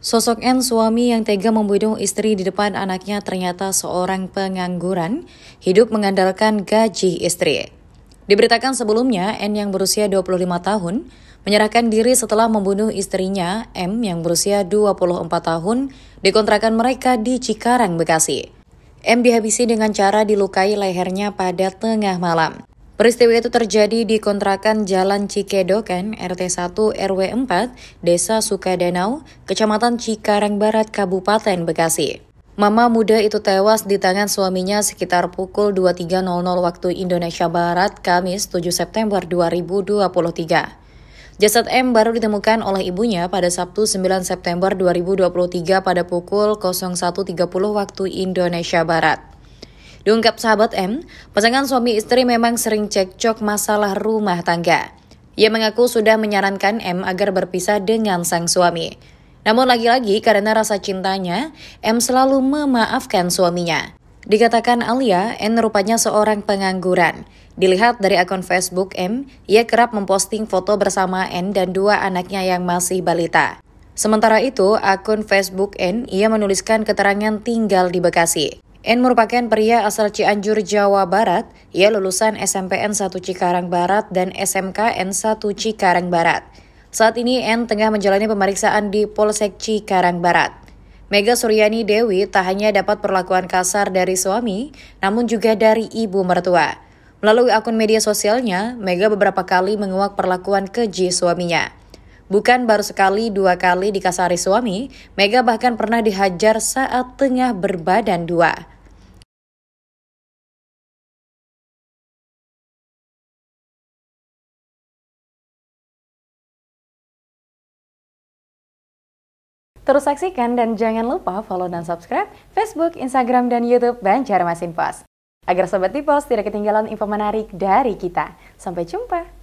Sosok N suami yang tega membunuh istri di depan anaknya ternyata seorang pengangguran, hidup mengandalkan gaji istri. Diberitakan sebelumnya, N yang berusia 25 tahun menyerahkan diri setelah membunuh istrinya, M yang berusia 24 tahun, di kontrakan mereka di Cikarang, Bekasi. M dihabisi dengan cara dilukai lehernya pada tengah malam. Peristiwa itu terjadi di kontrakan Jalan Cikedoken, RT 1 RW 4, Desa Sukadanau, Kecamatan Cikarang Barat, Kabupaten Bekasi. Mama muda itu tewas di tangan suaminya sekitar pukul 23.00 waktu Indonesia Barat, Kamis 7 September 2023. Jasad M baru ditemukan oleh ibunya pada Sabtu 9 September 2023 pada pukul 01.30 waktu Indonesia Barat. Diungkap sahabat M, pasangan suami istri memang sering cekcok masalah rumah tangga. Ia mengaku sudah menyarankan M agar berpisah dengan sang suami. Namun lagi-lagi karena rasa cintanya, M selalu memaafkan suaminya. Dikatakan Alia, N rupanya seorang pengangguran. Dilihat dari akun Facebook M, ia kerap memposting foto bersama N dan dua anaknya yang masih balita. Sementara itu, akun Facebook N, ia menuliskan keterangan tinggal di Bekasi. N merupakan pria asal Cianjur, Jawa Barat. Ia lulusan SMPN 1 Cikarang Barat dan SMKN 1 Cikarang Barat. Saat ini N tengah menjalani pemeriksaan di Polsek Cikarang Barat. Mega Suryani Dewi tak hanya dapat perlakuan kasar dari suami, namun juga dari ibu mertua. Melalui akun media sosialnya, Mega beberapa kali menguak perlakuan keji suaminya. Bukan baru sekali dua kali dikasari suami, Mega bahkan pernah dihajar saat tengah berbadan dua. Terus saksikan dan jangan lupa follow dan subscribe Facebook, Instagram, dan Youtube Banjarmasin Post. Agar Sobat Tipos tidak ketinggalan info menarik dari kita. Sampai jumpa!